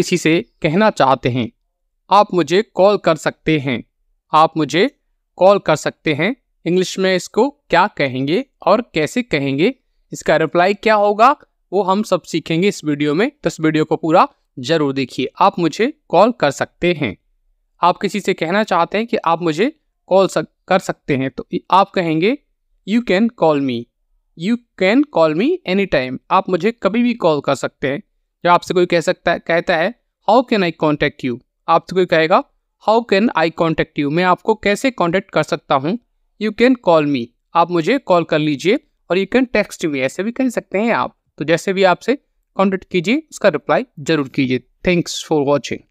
किसी से कहना चाहते हैं आप मुझे कॉल कर सकते हैं आप मुझे कॉल कर सकते हैं इंग्लिश में इसको क्या कहेंगे और कैसे कहेंगे इसका रिप्लाई क्या होगा वो हम सब सीखेंगे इस वीडियो में तो इस वीडियो को पूरा ज़रूर देखिए आप मुझे कॉल कर सकते हैं आप किसी से कहना चाहते हैं कि आप मुझे कॉल सक, कर सकते हैं तो आप कहेंगे you can call me you can call me any time आप मुझे कभी भी कॉल कर सकते हैं या आपसे कोई कह सकता है कहता है how can I contact you आपसे कोई कहेगा how can I contact you मैं आपको कैसे कॉन्टैक्ट कर सकता हूँ यू कैन कॉल मी आप मुझे कॉल कर लीजिए और यू कैन टेक्स्ट मी ऐसे भी कह सकते हैं आप तो जैसे भी आपसे कॉन्टैक्ट कीजिए उसका रिप्लाई जरूर कीजिए थैंक्स फॉर वॉचिंग